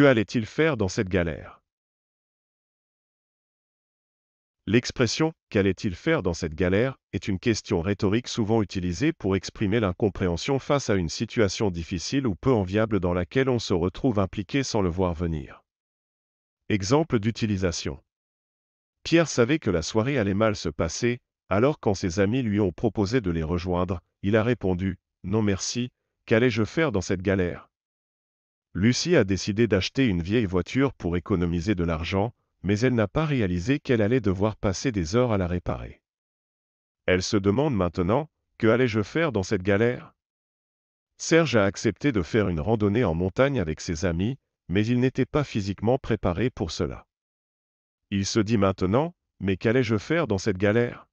Que allait-il faire dans cette galère L'expression Qu'allait-il faire dans cette galère est une question rhétorique souvent utilisée pour exprimer l'incompréhension face à une situation difficile ou peu enviable dans laquelle on se retrouve impliqué sans le voir venir. Exemple d'utilisation. Pierre savait que la soirée allait mal se passer, alors quand ses amis lui ont proposé de les rejoindre, il a répondu ⁇ Non merci, qu'allais-je faire dans cette galère ?⁇ Lucie a décidé d'acheter une vieille voiture pour économiser de l'argent, mais elle n'a pas réalisé qu'elle allait devoir passer des heures à la réparer. Elle se demande maintenant, que allais-je faire dans cette galère Serge a accepté de faire une randonnée en montagne avec ses amis, mais il n'était pas physiquement préparé pour cela. Il se dit maintenant, mais qu'allais-je faire dans cette galère